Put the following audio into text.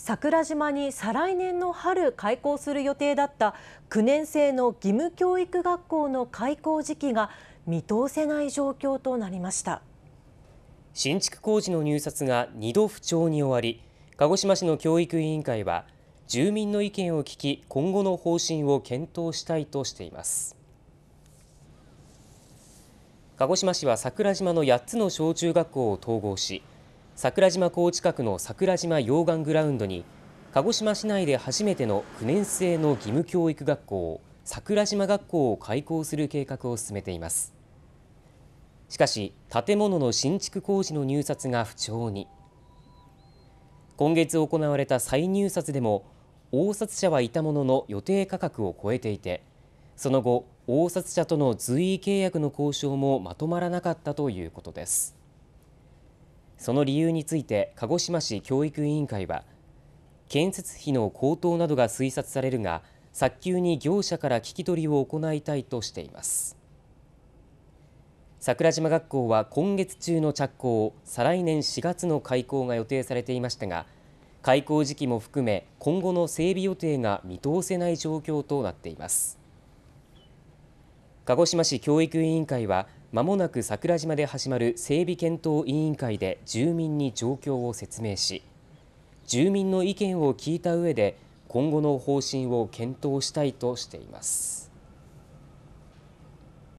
桜島に再来年の春開校する予定だった9年生の義務教育学校の開校時期が見通せない状況となりました新築工事の入札が2度不調に終わり鹿児島市の教育委員会は住民の意見を聞き今後の方針を検討したいとしています鹿児島市は桜島の8つの小中学校を統合し桜島港近くの桜島溶岩グラウンドに鹿児島市内で初めての9年生の義務教育学校桜島学校を開校する計画を進めていますしかし建物の新築工事の入札が不調に今月行われた再入札でも応札者はいたものの予定価格を超えていてその後応札者との随意契約の交渉もまとまらなかったということですその理由について鹿児島市教育委員会は建設費の高騰などが推察されるが早急に業者から聞き取りを行いたいとしています桜島学校は今月中の着工再来年4月の開校が予定されていましたが開校時期も含め今後の整備予定が見通せない状況となっています鹿児島市教育委員会はまもなく桜島で始まる整備検討委員会で住民に状況を説明し住民の意見を聞いた上で今後の方針を検討したいとしています。